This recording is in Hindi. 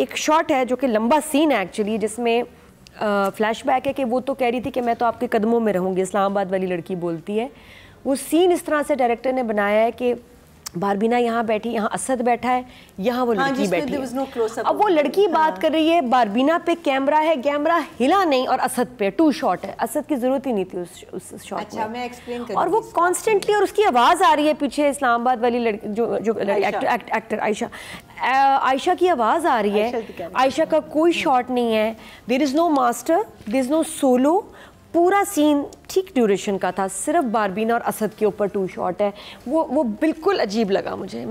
एक शॉट है जो कि लंबा सीन है एक्चुअली जिसमें फ्लैशबैक है कि वो तो कह रही थी कि मैं तो आपके कदमों में रहूँगी इस्लामाबाद वाली लड़की बोलती है वो सीन इस तरह से डायरेक्टर ने बनाया है कि बारबीना यहाँ बैठी यहाँ असद बैठा है यहाँ वो हाँ, लड़की बैठी है no अब वो लड़की हाँ. बात कर रही है बारबीना पे कैमरा है कैमरा हिला नहीं और असद पे टू शॉट है असद की जरूरत ही नहीं थी उस, उस शॉट अच्छा, में मैं एक्सप्लेन और वो कॉन्स्टेंटली और उसकी आवाज़ आ रही है पीछे इस्लामाबाद वाली लड़की जो जो एक्टर आयशा आयशा की आवाज़ आ रही है आयशा का कोई हाँ। शॉट नहीं है there is no master there is no solo पूरा सीन ठीक ड्यूरेशन का था सिर्फ बारबीन और असद के ऊपर टू शॉट है वो वो बिल्कुल अजीब लगा मुझे